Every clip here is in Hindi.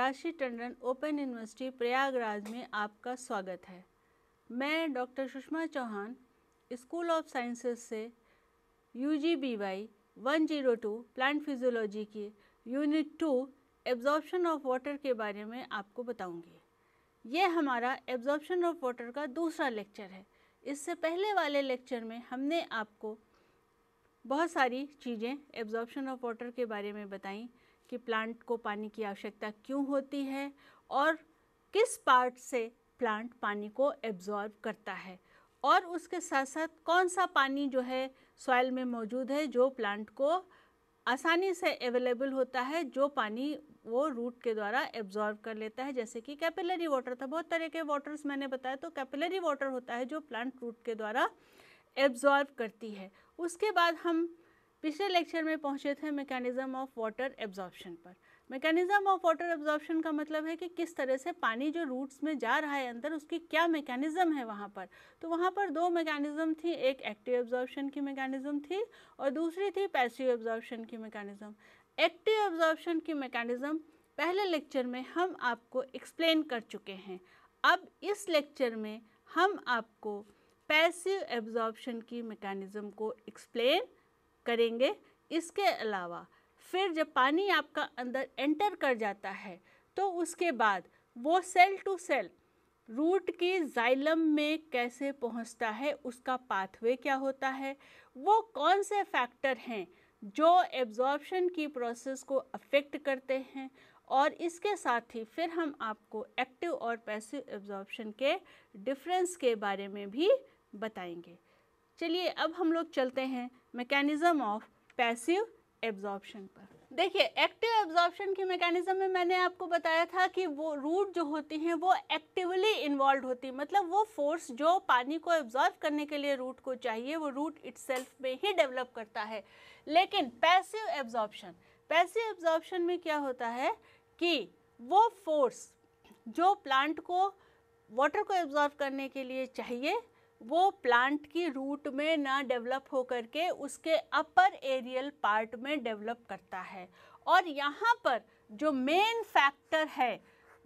राशि टंडन ओपन यूनिवर्सिटी प्रयागराज में आपका स्वागत है मैं doctor Sushma Chauhan school of sciences से U G B Y one zero two plant physiology की unit two absorption of water के बारे में आपको बताऊंगी यह हमारा एब्जॉर्प्शन ऑफ वाटर का दूसरा लेक्चर है इससे पहले वाले लेक्चर में हमने आपको बहुत सारी चीज़ें एब्जॉर्प्शन ऑफ वाटर के बारे में बताई कि प्लांट को पानी की आवश्यकता क्यों होती है और किस पार्ट से प्लांट पानी को एब्जॉर्ब करता है और उसके साथ साथ कौन सा पानी जो है सॉइल में मौजूद है जो प्लांट को आसानी से अवेलेबल होता है जो पानी वो रूट के द्वारा एब्जॉर्ब कर लेता है जैसे कि कैपिलरी वाटर था बहुत तरह के वाटर्स मैंने बताया तो कैपिलरी वाटर होता है जो प्लांट रूट के द्वारा एब्जॉर्व करती है उसके बाद हम पिछले लेक्चर में पहुंचे थे मैकेनिज़्म ऑफ वाटर एब्जॉर्बशन पर मैकेनिज़्म ऑफ वाटर एब्जॉर्बशन का मतलब है कि किस तरह से पानी जो रूट्स में जा रहा है अंदर उसकी क्या मैकेनिज़्म है वहाँ पर तो वहाँ पर दो मैकेनिज़्म थी एक एक्टिव एब्जॉर्बशन की मैकेनिज़्म थी और दूसरी थी पैसिव एब्जॉर्बशन की मैकेनिज़्म एक्टिव एब्जॉर्बशन की मैकेनिज़्म पहले लेक्चर में हम आपको एक्सप्लेन कर चुके हैं अब इस लेक्चर में हम आपको पैसिव एब्जॉर्प्शन की मैकेनिज़्म को एक्सप्लेन करेंगे इसके अलावा फिर जब पानी आपका अंदर एंटर कर जाता है तो उसके बाद वो सेल टू सेल रूट की जाइलम में कैसे पहुंचता है उसका पाथवे क्या होता है वो कौन से फैक्टर हैं जो एब्जॉर्बशन की प्रोसेस को अफेक्ट करते हैं और इसके साथ ही फिर हम आपको एक्टिव और पैसिव एब्जॉर्बशन के डिफरेंस के बारे में भी बताएंगे चलिए अब हम लोग चलते हैं मैकेनिज्म ऑफ पैसिव एब्जॉर्प्शन पर देखिए एक्टिव एब्जॉर्प्शन की मैकेनिज्म में मैंने आपको बताया था कि वो रूट जो होती हैं वो एक्टिवली इन्वॉल्व होती है मतलब वो फोर्स जो पानी को एब्जॉर्व करने के लिए रूट को चाहिए वो रूट इट्सेल्फ में ही डेवलप करता है लेकिन पैसिव एब्जॉर्प्शन पैसिव एब्जॉर्प्शन में क्या होता है कि वो फोर्स जो प्लांट को वाटर को एब्जॉर्व करने के लिए चाहिए वो प्लांट की रूट में ना डेवलप हो करके उसके अपर एरियल पार्ट में डेवलप करता है और यहाँ पर जो मेन फैक्टर है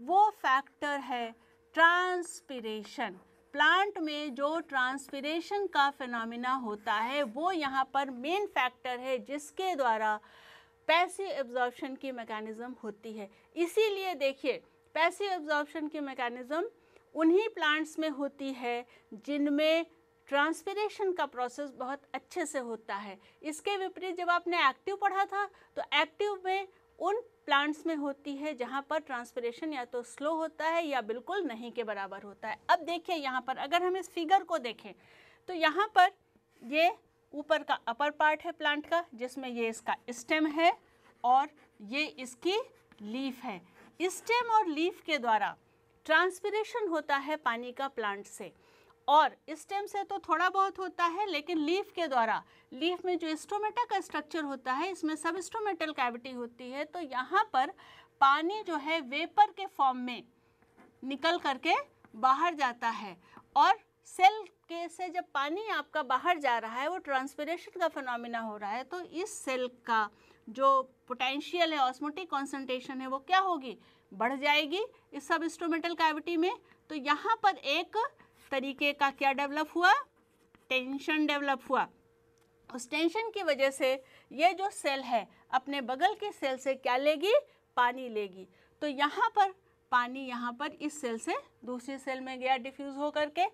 वो फैक्टर है ट्रांसपिरेशन प्लांट में जो ट्रांसपिरेशन का फिनमिना होता है वो यहाँ पर मेन फैक्टर है जिसके द्वारा पैसिव एब्जॉर्प्शन की मैकेनिज़्म होती है इसीलिए देखिए पैसिव एब्जॉर्प्शन की मैकेनिज़्म उन्हीं प्लांट्स में होती है जिनमें ट्रांसपीरेशन का प्रोसेस बहुत अच्छे से होता है इसके विपरीत जब आपने एक्टिव पढ़ा था तो एक्टिव में उन प्लांट्स में होती है जहाँ पर ट्रांसपीरेशन या तो स्लो होता है या बिल्कुल नहीं के बराबर होता है अब देखिए यहाँ पर अगर हम इस फिगर को देखें तो यहाँ पर ये ऊपर का अपर पार्ट है प्लांट का जिसमें ये इसका स्टेम है और ये इसकी लीफ है स्टेम और लीफ के द्वारा ट्रांसपिरेशन होता है पानी का प्लांट से और स्टेम से तो थोड़ा बहुत होता है लेकिन लीफ के द्वारा लीफ में जो स्टोमेटा का स्ट्रक्चर होता है इसमें सब स्टोमेटल कैविटी होती है तो यहाँ पर पानी जो है वेपर के फॉर्म में निकल करके बाहर जाता है और सेल के से जब पानी आपका बाहर जा रहा है वो ट्रांसपिरेशन का फिनमिना हो रहा है तो इस सेल का जो पोटेंशियल है ऑस्मोटिक कॉन्सेंट्रेशन है वो क्या होगी बढ़ जाएगी इस सब इंस्ट्रोमेंटल कैविटी में तो यहाँ पर एक तरीके का क्या डेवलप हुआ टेंशन डेवलप हुआ उस टेंशन की वजह से ये जो सेल है अपने बगल के सेल से क्या लेगी पानी लेगी तो यहाँ पर पानी यहाँ पर इस सेल से दूसरी सेल में गया डिफ्यूज़ हो करके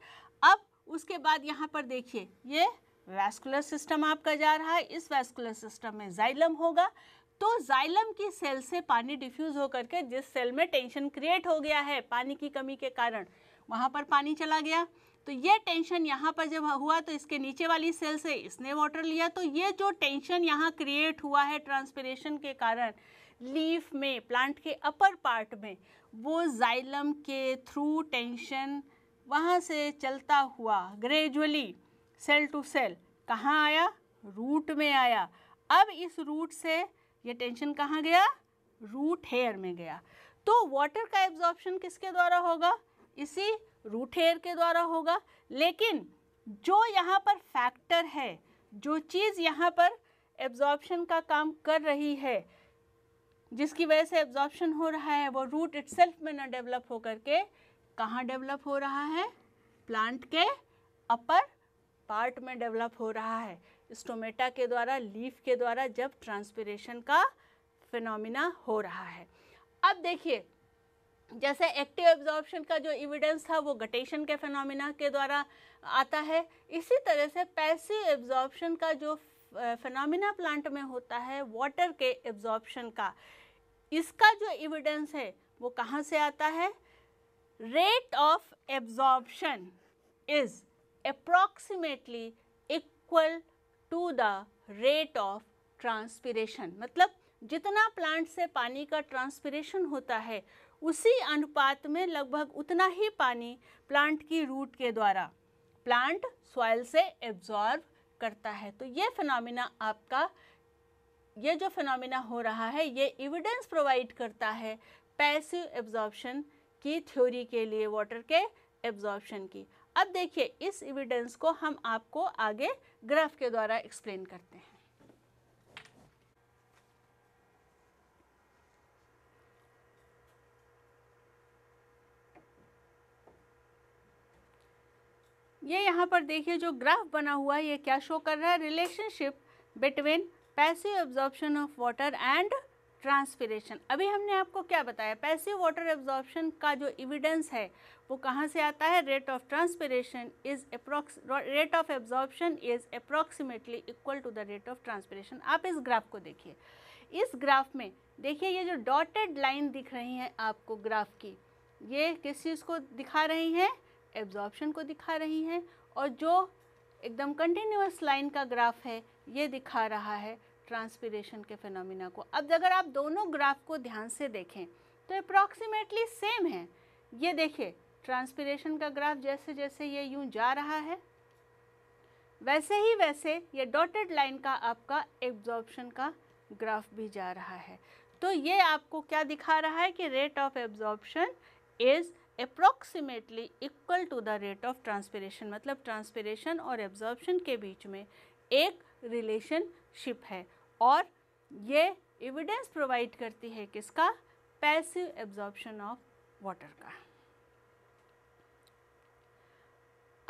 अब उसके बाद यहाँ पर देखिए ये वैस्कुलर सिस्टम आपका जा रहा है इस वैस्कुलर सिस्टम में जाइलम होगा तो जाइलम की सेल से पानी डिफ्यूज होकर के जिस सेल में टेंशन क्रिएट हो गया है पानी की कमी के कारण वहाँ पर पानी चला गया तो ये टेंशन यहाँ पर जब हुआ तो इसके नीचे वाली सेल से इसने वाटर लिया तो ये जो टेंशन यहाँ क्रिएट हुआ है ट्रांसपिरेशन के कारण लीफ में प्लांट के अपर पार्ट में वो जाइलम के थ्रू टेंशन वहाँ से चलता हुआ ग्रेजुअली सेल टू सेल कहाँ आया रूट में आया अब इस रूट से ये टेंशन कहाँ गया रूट हेयर में गया तो वाटर का एब्जॉर्प्शन किसके द्वारा होगा इसी रूट हेयर के द्वारा होगा लेकिन जो यहाँ पर फैक्टर है जो चीज़ यहाँ पर एब्जॉर्प्शन का काम कर रही है जिसकी वजह से एब्जॉर्प्शन हो रहा है वो रूट इट में ना डेवलप होकर के कहाँ डेवलप हो रहा है प्लांट के अपर पार्ट में डेवलप हो रहा है स्टोमेटा के द्वारा लीफ के द्वारा जब ट्रांसपीरेशन का फिनोमिना हो रहा है अब देखिए जैसे एक्टिव एब्जॉर्प्शन का जो एविडेंस था वो गटेशन के फिनोमिना के द्वारा आता है इसी तरह से पैसिव एब्जॉर्प्शन का जो फिनोमिना प्लांट में होता है वाटर के एब्जॉर्प्शन का इसका जो एविडेंस है वो कहाँ से आता है rate of absorption is approximately equal to the rate of transpiration मतलब जितना प्लांट से पानी का ट्रांसपीरेशन होता है उसी अनुपात में लगभग उतना ही पानी प्लांट की रूट के द्वारा प्लांट सॉइल से एब्जॉर्ब करता है तो ये फिनमिना आपका ये जो फिनमिना हो रहा है ये एविडेंस प्रोवाइड करता है पैसिव एब्जॉर्बशन की थ्योरी के लिए वाटर के एब्जॉर्बशन की अब देखिए इस एविडेंस को हम आपको आगे ग्राफ के द्वारा एक्सप्लेन करते हैं ये यहाँ पर देखिए जो ग्राफ बना हुआ है ये क्या शो कर रहा है relationship between passive absorption of water and transpiration अभी हमने आपको क्या बताया पैसिव वाटर एब्जॉर्प्शन का जो एविडेंस है वो कहाँ से आता है rate of transpiration is approx rate of absorption is approximately equal to the rate of transpiration आप इस ग्राफ को देखिए इस ग्राफ में देखिए ये जो डॉटेड लाइन दिख रही है आपको ग्राफ की ये किस चीज़ को दिखा रही हैं एब्जॉर्प्शन को दिखा रही हैं और जो एकदम कंटिन्यूस लाइन का ग्राफ है ये दिखा रहा है ट्रांसपीरेशन के फिनोमिना को अब अगर आप दोनों ग्राफ को ध्यान से देखें तो अप्रॉक्सीमेटली सेम है ये देखिए ट्रांसपीरेशन का ग्राफ जैसे जैसे ये यूं जा रहा है वैसे ही वैसे ये डॉटेड लाइन का आपका एब्जॉर्प्शन का ग्राफ भी जा रहा है तो ये आपको क्या दिखा रहा है कि rate of absorption is approximately equal to the rate of transpiration मतलब ट्रांसपीरेशन और एब्जॉर्प्शन के बीच में एक रिलेशनशिप है और ये एविडेंस प्रोवाइड करती है किसका पैसिव एब्जॉर्प्शन ऑफ वाटर का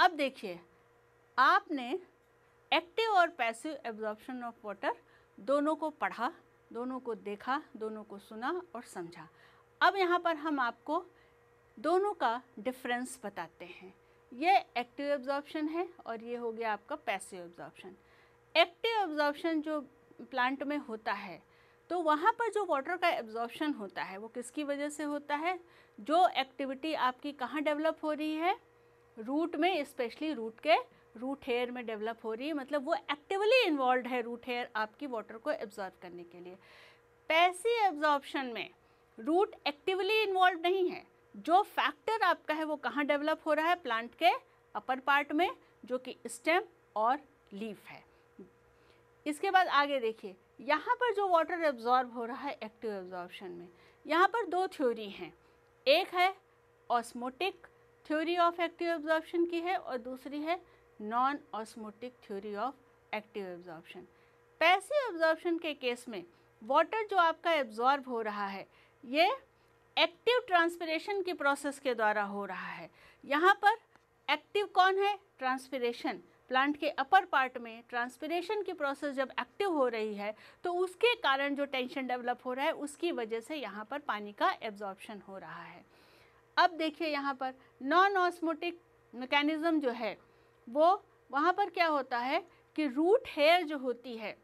अब देखिए आपने एक्टिव और पैसिव एब्जॉर्प्शन ऑफ वाटर दोनों को पढ़ा दोनों को देखा दोनों को सुना और समझा अब यहाँ पर हम आपको दोनों का डिफरेंस बताते हैं ये एक्टिव एब्जॉर्प्शन है और ये हो गया आपका पैसिव एब्जॉर्प्शन एक्टिव एब्जॉर्प्शन जो प्लांट में होता है तो वहाँ पर जो वाटर का एब्जॉर्प्शन होता है वो किसकी वजह से होता है जो एक्टिविटी आपकी कहाँ डेवलप हो रही है रूट में स्पेशली रूट के रूट हेयर में डेवलप हो रही है मतलब वो एक्टिवली इन्वॉल्व है रूट हेयर आपकी वाटर को एब्जॉर्व करने के लिए पैसी एब्जॉर्प्शन में रूट एक्टिवली इन्वॉल्व नहीं है जो फैक्टर आपका है वो कहाँ डेवलप हो रहा है प्लांट के अपर पार्ट में जो कि स्टेम और लीफ है इसके बाद आगे देखिए यहाँ पर जो वाटर एब्जॉर्ब हो रहा है एक्टिव एब्जॉर्बशन में यहाँ पर दो थ्योरी हैं एक है osmotic theory of active absorption की है और दूसरी है non osmotic theory of active absorption passive absorption के केस में वाटर जो आपका एब्जॉर्ब हो रहा है ये एक्टिव ट्रांसपरेशन की प्रोसेस के द्वारा हो रहा है यहाँ पर एक्टिव कौन है ट्रांसपरेशन प्लांट के अपर पार्ट में ट्रांसपिरेशन की प्रोसेस जब एक्टिव हो रही है तो उसके कारण जो टेंशन डेवलप हो रहा है उसकी वजह से यहाँ पर पानी का एब्जॉर्प्शन हो रहा है अब देखिए यहाँ पर नॉन ऑस्मोटिक मैकेनिज़्म जो है वो वहाँ पर क्या होता है कि रूट हेयर जो होती है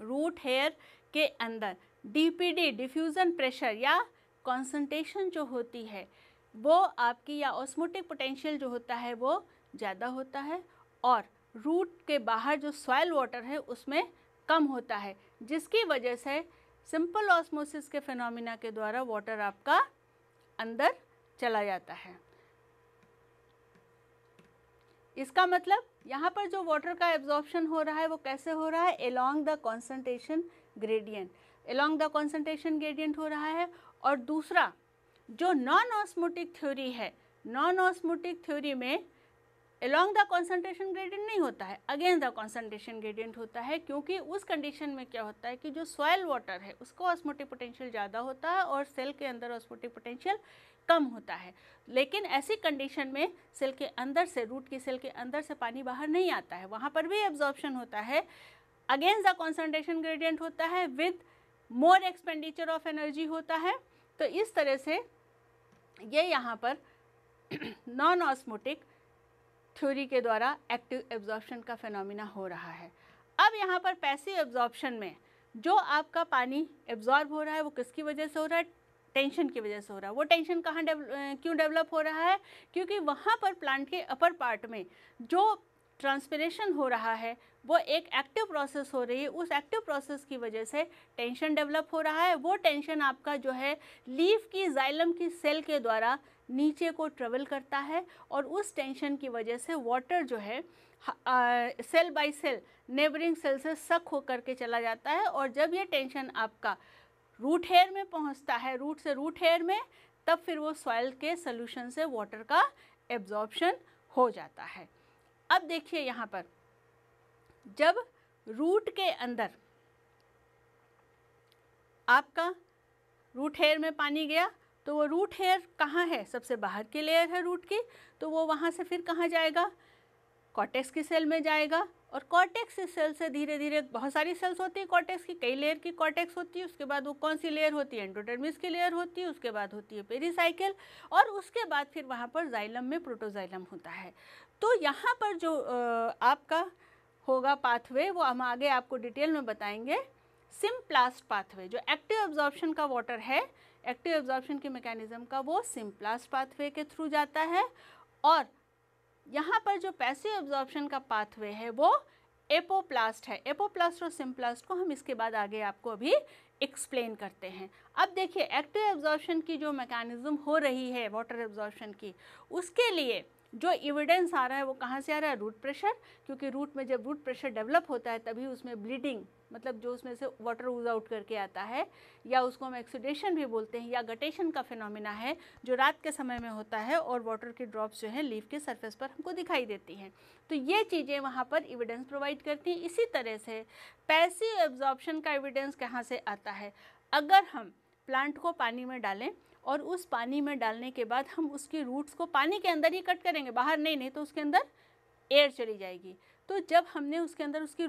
रूट हेयर के अंदर डीपीडी डिफ्यूज़न प्रेशर या कॉन्सेंट्रेशन जो होती है वो आपकी या ऑस्मोटिक पोटेंशियल जो होता है वो ज़्यादा होता है और रूट के बाहर जो सॉयल वाटर है उसमें कम होता है जिसकी वजह से सिंपल ऑस्मोसिस के फिनोमिना के द्वारा वाटर आपका अंदर चला जाता है इसका मतलब यहाँ पर जो वाटर का एब्जॉर्प्शन हो रहा है वो कैसे हो रहा है along the concentration gradient along the concentration gradient हो रहा है और दूसरा जो नॉन ऑस्मोटिक थ्योरी है नॉन ऑस्मोटिक थ्योरी में अलॉन्ग द कॉन्सेंट्रेशन ग्रेडियंट नहीं होता है अगेंस्ट द कॉन्सेंट्रेशन ग्रेडियंट होता है क्योंकि उस कंडीशन में क्या होता है कि जो सॉयल वाटर है उसको ऑस्मोटिक पोटेंशियल ज़्यादा होता है और सेल के अंदर ऑस्मोटिक पोटेंशियल कम होता है लेकिन ऐसी कंडीशन में सेल के अंदर से रूट की सेल के अंदर से पानी बाहर नहीं आता है वहाँ पर भी एब्जॉर्प्शन होता है अगेंस्ट द कॉन्सेंट्रेशन ग्रेडियंट होता है with more expenditure of energy होता है तो इस तरह से ये यहाँ पर नॉन ऑस्मोटिक थ्योरी के द्वारा एक्टिव एब्जॉर्प्शन का फेनोमिना हो रहा है अब यहाँ पर पैसिव एब्जॉर्प्शन में जो आपका पानी एब्जॉर्ब हो रहा है वो किसकी वजह से हो रहा है टेंशन की वजह से हो रहा है वो टेंशन कहाँ क्यों डेवलप हो रहा है क्योंकि वहाँ पर प्लांट के अपर पार्ट में जो ट्रांसपरेशन हो रहा है वो एक एक्टिव प्रोसेस हो रही है उस एक्टिव प्रोसेस की वजह से टेंशन डेवलप हो रहा है वो टेंशन आपका जो है लीफ की जाइलम की सेल के द्वारा नीचे को ट्रेवल करता है और उस टेंशन की वजह से वाटर जो है आ, cell by cell neighboring cell से सक होकर के चला जाता है और जब ये टेंशन आपका रूट हेयर में पहुंचता है रूट से रूट हेयर में तब फिर वो सॉइल के सोल्यूशन से वाटर का एब्जॉर्बशन हो जाता है अब देखिए यहाँ पर जब रूट के अंदर आपका रूट हेयर में पानी गया तो वो रूट हेयर कहाँ है सबसे बाहर की लेयर है रूट की तो वो वहाँ से फिर कहाँ जाएगा कॉटेक्स की सेल में जाएगा और कॉटेक्स इस सेल से धीरे धीरे बहुत सारी सेल्स होती है कॉटेक्स की कई लेयर की कॉटेक्स होती है उसके बाद वो कौन सी लेयर होती है एंडोटर्मिस की लेयर होती है उसके बाद होती है पेरीसाइकिल और उसके बाद फिर वहाँ पर जाइलम में प्रोटोजाइलम होता है तो यहाँ पर जो आपका होगा पाथवे वो हम आगे आपको डिटेल में बताएंगे सिम्प्लास्ट पाथवे जो एक्टिव ऑब्जॉर्प्शन का वाटर है एक्टिव एब्जॉर्प्शन के मैकेनिज्म का वो सिम्प्लास्ट पाथवे के थ्रू जाता है और यहाँ पर जो पैसिव ऑब्जॉर्प्शन का पाथवे है वो एपोप्लास्ट है एपोप्लास्ट और सिम्प्लास्ट को हम इसके बाद आगे आपको अभी एक्सप्लेन करते हैं अब देखिए एक्टिव ऑब्जॉर्प्शन की जो मैकेनिज़्म हो रही है वाटर ऑब्जॉर्प्शन की उसके लिए जो एविडेंस आ रहा है वो कहाँ से आ रहा है रूट प्रेशर क्योंकि रूट में जब रूट प्रेशर डेवलप होता है तभी उसमें ब्लीडिंग मतलब जो उसमें से वाटर ऊज आउट करके आता है या उसको हम एक्सीडेशन भी बोलते हैं या गटेशन का फिनोमिना है जो रात के समय में होता है और वाटर की ड्रॉप्स जो है लीफ के सरफेस पर हमको दिखाई देती हैं तो ये चीज़ें वहाँ पर एविडेंस प्रोवाइड करती हैं इसी तरह से पैसिव एब्जॉर्बशन का एविडेंस कहाँ से आता है अगर हम प्लांट को पानी में डालें और उस पानी में डालने के बाद हम उसके रूट्स को पानी के अंदर ही कट करेंगे बाहर नहीं नहीं तो उसके अंदर एयर चली जाएगी तो जब हमने उसके अंदर उसकी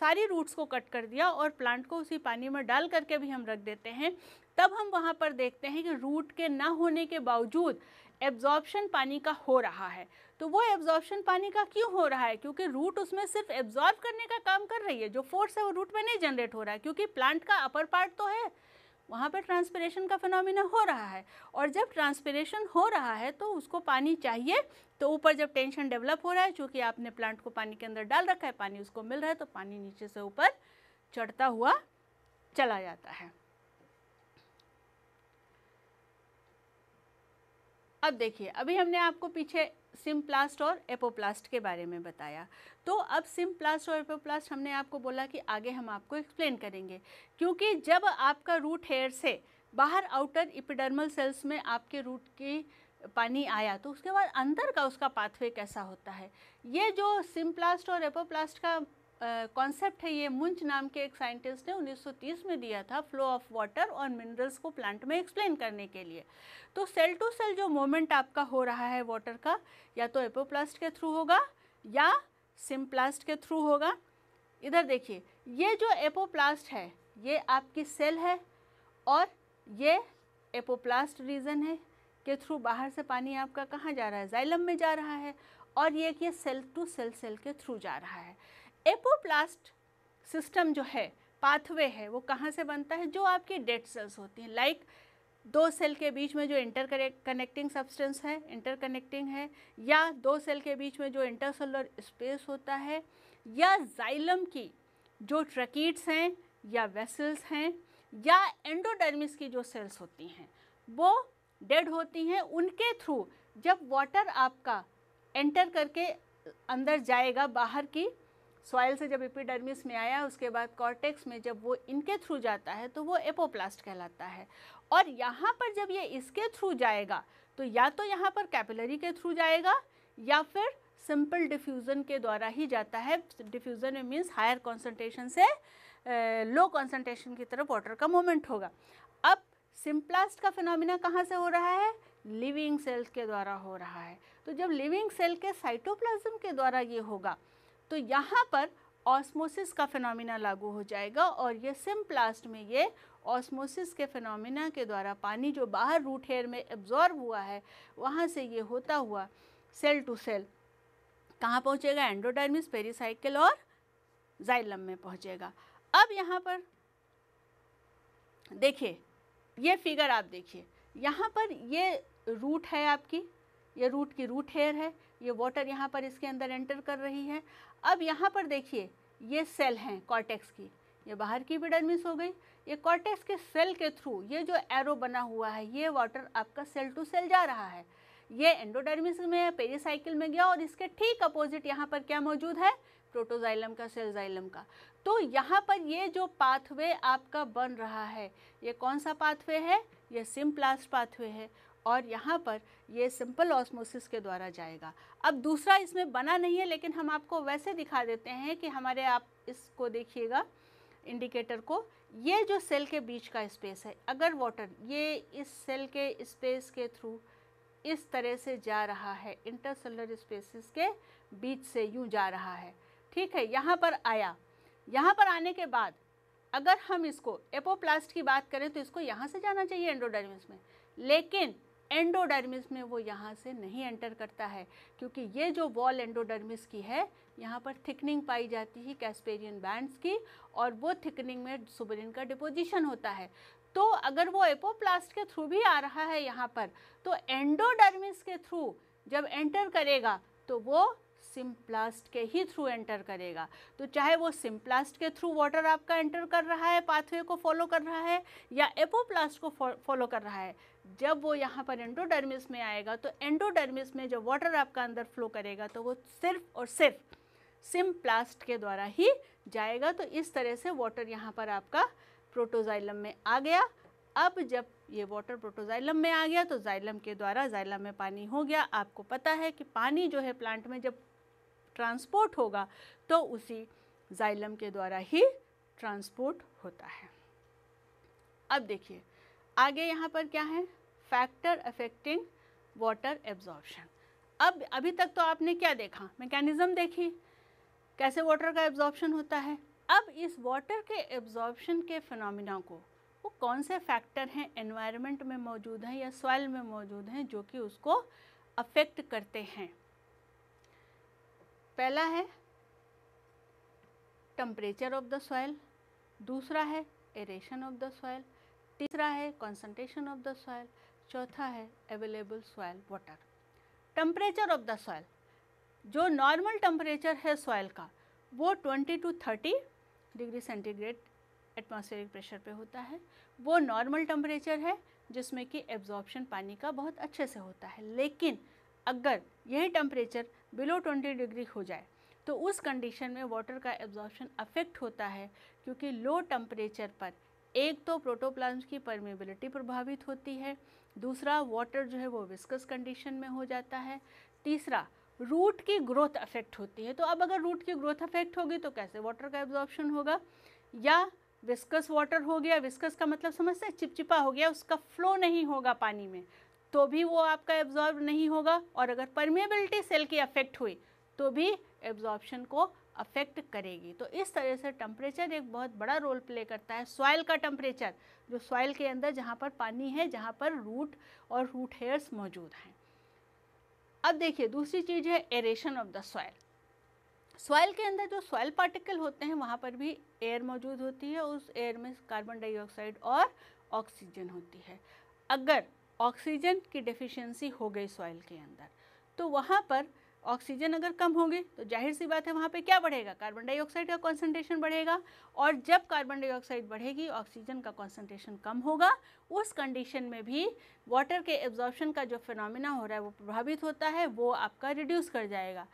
सारी रूट्स को कट कर दिया और प्लांट को उसी पानी में डाल करके भी हम रख देते हैं तब हम वहाँ पर देखते हैं कि रूट के ना होने के बावजूद एब्जॉर्बशन पानी का हो रहा है तो वो एब्जॉर्प्शन पानी का क्यों हो रहा है क्योंकि रूट उसमें सिर्फ एब्जॉर्ब करने का काम कर रही है जो फोर्स है वो रूट में नहीं जनरेट हो रहा है क्योंकि प्लांट का अपर पार्ट तो है वहाँ पर ट्रांसपरेशन का फिनोमिना हो रहा है और जब ट्रांसपरेशन हो रहा है तो उसको पानी चाहिए तो ऊपर जब टेंशन डेवलप हो रहा है चूँकि आपने प्लांट को पानी के अंदर डाल रखा है पानी उसको मिल रहा है तो पानी नीचे से ऊपर चढ़ता हुआ चला जाता है अब देखिए अभी हमने आपको पीछे सिम्प्लास्ट और एपोप्लास्ट के बारे में बताया तो अब सिम्प्लास्ट और एपोप्लास्ट हमने आपको बोला कि आगे हम आपको एक्सप्लेन करेंगे क्योंकि जब आपका रूट हेयर से बाहर आउटर इपिडर्मल सेल्स में आपके रूट की पानी आया तो उसके बाद अंदर का उसका पाथवे कैसा होता है ये जो सिम्प्लास्ट और एपोप्लास्ट का कॉन्सेप्ट है ये मुंच नाम के एक साइंटिस्ट ने 1930 में दिया था फ्लो ऑफ वाटर और मिनरल्स को प्लांट में एक्सप्लेन करने के लिए तो सेल टू सेल जो मोमेंट आपका हो रहा है वाटर का या तो एपोप्लास्ट के थ्रू होगा या सिम्प्लास्ट के थ्रू होगा इधर देखिए ये जो एपोप्लास्ट है ये आपकी सेल है और ये एपोप्लास्ट रीजन है के थ्रू बाहर से पानी आपका कहाँ जा रहा है जाइलम में जा रहा है और ये कि सेल टू सेल सेल के थ्रू जा रहा है एपोप्लास्ट सिस्टम जो है पाथवे है वो कहाँ से बनता है जो आपकी डेड सेल्स होती हैं लाइक like, दो सेल के बीच में जो इंटर कनेक्टिंग सब्सटेंस है इंटर कनेक्टिंग है या दो सेल के बीच में जो इंटरसेलर स्पेस होता है या जाइलम की जो ट्रकीट्स हैं या वेसल्स हैं या एंडोडर्मिस की जो सेल्स होती हैं वो डेड होती हैं उनके थ्रू जब वाटर आपका एंटर करके अंदर जाएगा बाहर की सॉइल से जब एपिडर्मिस में आया उसके बाद कॉर्टेक्स में जब वो इनके थ्रू जाता है तो वो एपोप्लास्ट कहलाता है और यहाँ पर जब ये इसके थ्रू जाएगा तो या तो यहाँ पर कैपिलरी के थ्रू जाएगा या फिर सिंपल डिफ्यूज़न के द्वारा ही जाता है डिफ्यूज़न में मीन्स हायर कॉन्सेंट्रेशन से लो कॉन्सनट्रेशन की तरफ वाटर का मोमेंट होगा अब सिम्प्लास्ट का फिनोमिना कहाँ से हो रहा है लिविंग सेल्स के द्वारा हो रहा है तो जब लिविंग सेल के साइटोप्लाज्म के द्वारा ये होगा तो यहाँ पर ऑस्मोसिस का फिनोमिना लागू हो जाएगा और ये प्लास्ट में ये ऑस्मोसिस के फिनोमिना के द्वारा पानी जो बाहर रूट हेयर में एब्जॉर्ब हुआ है वहाँ से ये होता हुआ सेल टू सेल कहाँ पहुँचेगा एंडोडर्मिस पेरीसाइकिल और जाइलम में पहुँचेगा अब यहाँ पर देखिए ये फिगर आप देखिए यहाँ पर ये रूट है आपकी ये रूट की रूट हेयर है ये वाटर यहाँ पर इसके अंदर एंटर कर रही है अब यहाँ पर देखिए ये सेल हैं कॉर्टेक्स की ये बाहर की डरमिस हो गई ये कॉर्टेक्स के सेल के थ्रू ये जो एरो बना हुआ है ये वाटर आपका सेल टू सेल जा रहा है ये एंडोडर्मिस में पेरिसाइकिल में गया और इसके ठीक अपोजिट यहाँ पर क्या मौजूद है प्रोटोजाइलम का सेलजाइलम का तो यहाँ पर ये जो पाथवे आपका बन रहा है ये कौन सा पाथवे है ये सिम्प्लास्ट पाथवे है और यहाँ पर ये सिंपल ऑस्मोसिस के द्वारा जाएगा अब दूसरा इसमें बना नहीं है लेकिन हम आपको वैसे दिखा देते हैं कि हमारे आप इसको देखिएगा इंडिकेटर को ये जो सेल के बीच का स्पेस है अगर वाटर ये इस सेल के स्पेस के थ्रू इस तरह से जा रहा है इंटरसेलर स्पेसिस के बीच से यूँ जा रहा है ठीक है यहाँ पर आया यहाँ पर आने के बाद अगर हम इसको एपोप्लास्ट की बात करें तो इसको यहाँ से जाना चाहिए एंडोडर्मिस में लेकिन एंडोडर्मिस में वो यहाँ से नहीं एंटर करता है क्योंकि ये जो वॉल एंडोडर्मिस की है यहाँ पर थिकनिंग पाई जाती है कैस्पेरियन बैंड्स की और वो थिकनिंग में सुबरिन का डिपोजिशन होता है तो अगर वो एपोप्लास्ट के थ्रू भी आ रहा है यहाँ पर तो एंडोडर्मिस के थ्रू जब एंटर करेगा तो वो सिम्प्लास्ट के ही थ्रू एंटर करेगा तो चाहे वो सिम्प्लास्ट के थ्रू वाटर आपका एंटर कर रहा है पाथवे को फॉलो कर रहा है या एपोप्लास्ट को फॉलो कर रहा है जब वो यहाँ पर एंडोडर्मिस में आएगा तो एंडोडर्मिस में जब वाटर आपका अंदर फ्लो करेगा तो वो सिर्फ और सिर्फ सिम्प्लास्ट के द्वारा ही जाएगा तो इस तरह से वाटर यहाँ पर आपका प्रोटोजाइलम में आ गया अब जब ये वाटर प्रोटोजाइलम में आ गया तो जाइलम के द्वारा जाइलम में पानी हो गया आपको पता है कि पानी जो है प्लांट में जब ट्रांसपोर्ट होगा तो उसी जाइलम के द्वारा ही ट्रांसपोर्ट होता है अब देखिए आगे यहाँ पर क्या है फैक्टर अफेक्टिंग वाटर एब्जॉर्प्शन अब अभी तक तो आपने क्या देखा मैकेनिज़्म देखी कैसे वाटर का एब्जॉर्प्शन होता है अब इस वाटर के एब्जॉर्प्शन के फिनमिना को वो कौन से फैक्टर हैं एनवायरनमेंट में मौजूद हैं या सॉइल में मौजूद हैं जो कि उसको अफेक्ट करते हैं पहला है टम्परेचर ऑफ द सॉयल दूसरा है एरेशन ऑफ द सॉयल तीसरा है कॉन्सेंट्रेशन ऑफ द सॉयल चौथा है available soil water temperature of the soil जो नॉर्मल टम्परेचर है सॉयल का वो 20 to 30 degree centigrade atmospheric pressure पे होता है वो नॉर्मल टम्परेचर है जिसमें कि एब्जॉर्प्शन पानी का बहुत अच्छे से होता है लेकिन अगर यही टम्परेचर बिलो 20 डिग्री हो जाए तो उस कंडीशन में वाटर का एब्जॉर्प्शन अफेक्ट होता है क्योंकि लो टेम्परेचर पर एक तो प्रोटोप्लाज्म की परमेबिलिटी प्रभावित होती है दूसरा वाटर जो है वो विस्कस कंडीशन में हो जाता है तीसरा रूट की ग्रोथ अफेक्ट होती है तो अब अगर रूट की ग्रोथ अफेक्ट होगी तो कैसे वाटर का एब्जॉर्प्शन होगा या विस्कस वाटर हो गया विस्कस का मतलब समझते हैं चिपचिपा हो गया उसका फ्लो नहीं होगा पानी में तो भी वो आपका एब्जॉर्ब नहीं होगा और अगर परमेबिलिटी सेल की अफेक्ट हुई तो भी एब्जॉर्बशन को अफेक्ट करेगी तो इस तरह से टम्परेचर एक बहुत बड़ा रोल प्ले करता है सॉइल का टम्परेचर जो सॉइल के अंदर जहाँ पर पानी है जहाँ पर रूट और रूट हेयर्स मौजूद हैं अब देखिए दूसरी चीज़ है aeration of the soil soil के अंदर जो सॉइल पार्टिकल होते हैं वहाँ पर भी एयर मौजूद होती है उस एयर में कार्बन डाइऑक्साइड और ऑक्सीजन होती है अगर ऑक्सीजन की डिफिशियंसी हो गई सॉइल के अंदर तो वहाँ पर ऑक्सीजन अगर कम होगी तो जाहिर सी बात है वहाँ पे क्या बढ़ेगा कार्बन डाइऑक्साइड का कॉन्सेंट्रेशन बढ़ेगा और जब कार्बन डाइऑक्साइड बढ़ेगी ऑक्सीजन का कॉन्सेंट्रेशन कम होगा उस कंडीशन में भी वाटर के एब्जॉर्बन का जो फिनोमिना हो रहा है वो प्रभावित होता है वो आपका रिड्यूस कर जाएगा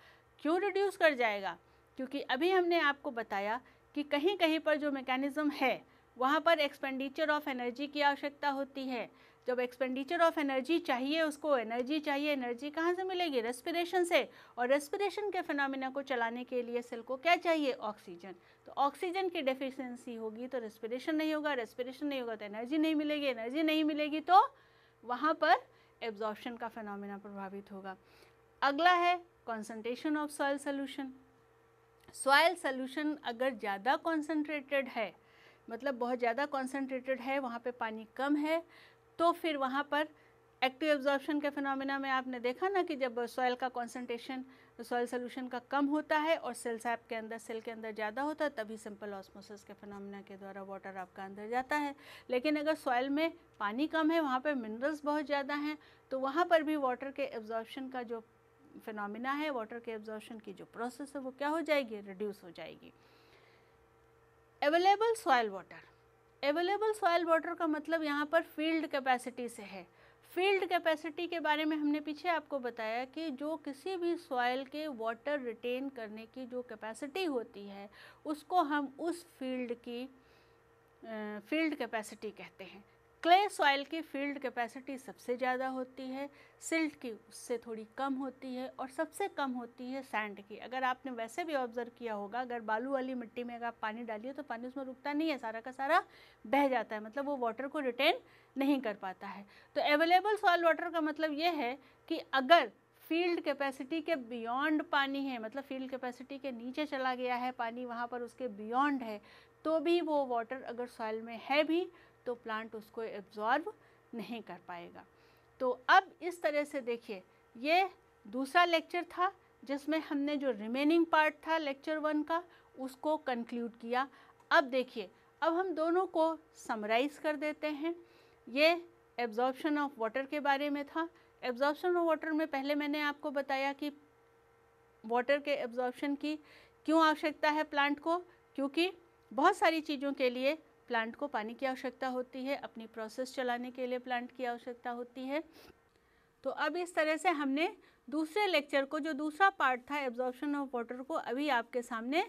क्यों रिड्यूस कर जाएगा क्योंकि अभी हमने आपको बताया कि कहीं कहीं पर जो मैकेनिज़्म है वहाँ पर एक्सपेंडिचर ऑफ एनर्जी की आवश्यकता होती है जब एक्सपेंडिचर ऑफ एनर्जी चाहिए उसको एनर्जी चाहिए एनर्जी कहाँ से मिलेगी रेस्पिरेशन से और रेस्पिरेशन के फिनमिना को चलाने के लिए सेल को क्या चाहिए ऑक्सीजन तो ऑक्सीजन की डेफिशिएंसी होगी तो रेस्पिरेशन नहीं होगा रेस्पिरेशन नहीं होगा तो एनर्जी नहीं मिलेगी एनर्जी नहीं मिलेगी तो वहाँ पर एब्जॉर्बन का फिनमिना प्रभावित होगा अगला है concentration of soil solution soil solution अगर ज़्यादा कॉन्सेंट्रेटेड है मतलब बहुत ज़्यादा कॉन्सेंट्रेटेड है वहाँ पे पानी कम है तो फिर वहाँ पर एक्टिव एब्जॉर्प्शन के फिनमिना में आपने देखा ना कि जब सॉइल का कॉन्सेंट्रेशन सॉइल सोल्यूशन का कम होता है और सेल सैप के अंदर सेल के अंदर ज़्यादा होता है तभी सिंपल ऑस्मोसिस के फिनमिना के द्वारा वाटर आपका अंदर जाता है लेकिन अगर सॉयल में पानी कम है वहाँ पर मिनरल्स बहुत ज़्यादा हैं तो वहाँ पर भी वाटर के एब्जॉर्प्शन का जो फिनमिना है वाटर के एब्जॉर्प्शन की जो प्रोसेस है वो क्या हो जाएगी रिड्यूस हो जाएगी available soil water available soil water का मतलब यहाँ पर फील्ड कैपेसिटी से है फील्ड कैपेसिटी के बारे में हमने पीछे आपको बताया कि जो किसी भी सॉयल के वाटर रिटेन करने की जो कैपेसिटी होती है उसको हम उस फील्ड की फील्ड कैपेसिटी कहते हैं क्ले सॉइल की फील्ड कैपेसिटी सबसे ज़्यादा होती है सिल्ट की उससे थोड़ी कम होती है और सबसे कम होती है सैंड की अगर आपने वैसे भी ऑब्जर्व किया होगा अगर बालू वाली मिट्टी में अगर आप पानी डालिए तो पानी उसमें रुकता नहीं है सारा का सारा बह जाता है मतलब वो वाटर को रिटेन नहीं कर पाता है तो अवेलेबल सॉयल वाटर का मतलब ये है कि अगर फील्ड कैपेसिटी के बियॉन्ड पानी है मतलब फील्ड कैपेसिटी के नीचे चला गया है पानी वहाँ पर उसके बियॉन्ड है तो भी वो वाटर अगर सॉइल में है भी तो प्लांट उसको एब्जॉर्ब नहीं कर पाएगा तो अब इस तरह से देखिए ये दूसरा लेक्चर था जिसमें हमने जो रिमेनिंग पार्ट था लेक्चर वन का उसको कंक्लूड किया अब देखिए अब हम दोनों को समराइज़ कर देते हैं ये एब्जॉर्बशन ऑफ वाटर के बारे में था एब्जॉर्प्शन ऑफ वाटर में पहले मैंने आपको बताया कि वाटर के एब्जॉर्बशन की क्यों आवश्यकता है प्लांट को क्योंकि बहुत सारी चीज़ों के लिए प्लांट को पानी की आवश्यकता होती है अपनी प्रोसेस चलाने के लिए प्लांट की आवश्यकता होती है तो अब इस तरह से हमने दूसरे लेक्चर को जो दूसरा पार्ट था एब्जॉर्प्शन ऑफ वाटर को अभी आपके सामने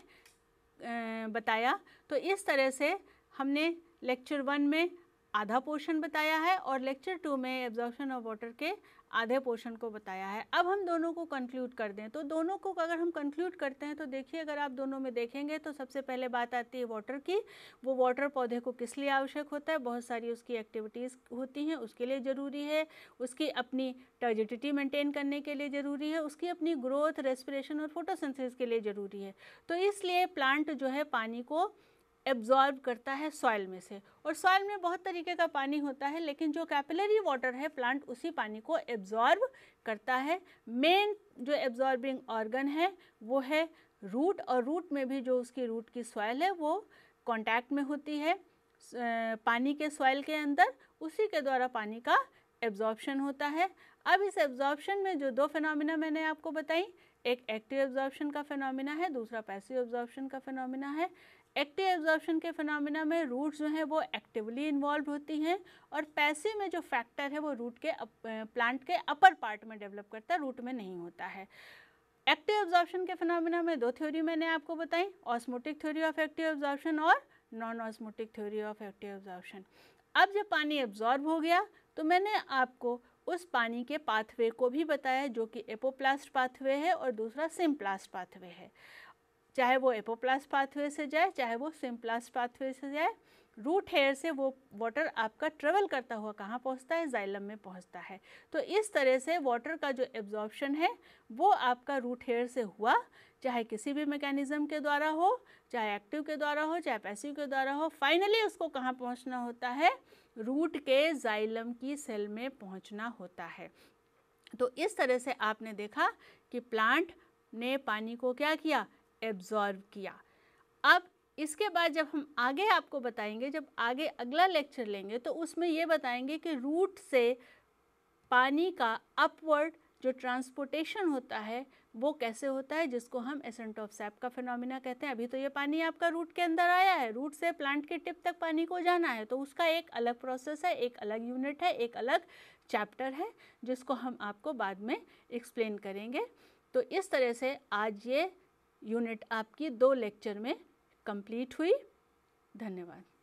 बताया तो इस तरह से हमने लेक्चर वन में आधा पोर्शन बताया है और लेक्चर टू में एब्जॉर्प्शन ऑफ वाटर के आधे पोर्शन को बताया है अब हम दोनों को कंक्लूड कर दें तो दोनों को अगर हम कंक्लूड करते हैं तो देखिए अगर आप दोनों में देखेंगे तो सबसे पहले बात आती है वाटर की वो वाटर पौधे को किस लिए आवश्यक होता है बहुत सारी उसकी एक्टिविटीज़ होती हैं उसके लिए ज़रूरी है उसकी अपनी टर्जिडिटी मेंटेन करने के लिए ज़रूरी है उसकी अपनी ग्रोथ रेस्परेशन और फोटोसेंसिस के लिए ज़रूरी है तो इसलिए प्लांट जो है पानी को एब्जॉर्ब करता है सॉइल में से और सॉइल में बहुत तरीके का पानी होता है लेकिन जो कैपिलरी वाटर है प्लांट उसी पानी को एब्जॉर्ब करता है मेन जो एब्जॉर्बिंग ऑर्गन है वो है रूट और रूट में भी जो उसकी रूट की सॉइल है वो कॉन्टैक्ट में होती है पानी के सॉइल के अंदर उसी के द्वारा पानी का एब्जॉर्बशन होता है अब इस एब्जॉर्बशन में जो दो फिनोमिना मैंने आपको बताई एक एक्टिव एब्जॉर्बशन का फिनोमिना है दूसरा पैसिव एब्जॉर्बशन का फिनोमिना है एक्टिव एब्जॉर्प्शन के फिनमिना में रूट्स जो हैं वो एक्टिवली इन्वॉल्व होती हैं और पैसे में जो फैक्टर है वो रूट के अप, प्लांट के अपर पार्ट में डेवलप करता है रूट में नहीं होता है एक्टिव एब्जॉर्प्शन के फिनमिना में दो थ्योरी मैंने आपको बताई osmotic theory of active absorption और non osmotic theory of active absorption अब जब पानी एब्जॉर्ब हो गया तो मैंने आपको उस पानी के पाथवे को भी बताया जो कि एपोप्लास्ट पाथवे है और दूसरा सिम्प्लास्ट पाथवे है चाहे वो एपोप्लास्ट पाथवे से जाए चाहे वो सिम्प्लास पाथवे से जाए रूट हेयर से वो वाटर आपका ट्रेवल करता हुआ कहाँ पहुँचता है जाइलम में पहुँचता है तो इस तरह से वाटर का जो एब्जॉर्बशन है वो आपका रूट हेयर से हुआ चाहे किसी भी मैकेनिज़्म के द्वारा हो चाहे एक्टिव के द्वारा हो चाहे पैसिव के द्वारा हो फाइनली उसको कहाँ पहुँचना होता है रूट के जाइलम की सेल में पहुँचना होता है तो इस तरह से आपने देखा कि प्लांट ने पानी को क्या किया एब्जॉर्व किया अब इसके बाद जब हम आगे आपको बताएंगे जब आगे अगला लेक्चर लेंगे तो उसमें ये बताएंगे कि रूट से पानी का अपवर्ड जो ट्रांसपोर्टेशन होता है वो कैसे होता है जिसको हम एसेंट ऑफ सैप का फिनोमिना कहते हैं अभी तो ये पानी आपका रूट के अंदर आया है रूट से प्लांट के टिप तक पानी को जाना है तो उसका एक अलग प्रोसेस है एक अलग यूनिट है एक अलग चैप्टर है जिसको हम आपको बाद में एक्सप्लेन करेंगे तो इस तरह से आज ये यूनिट आपकी दो लेक्चर में कंप्लीट हुई धन्यवाद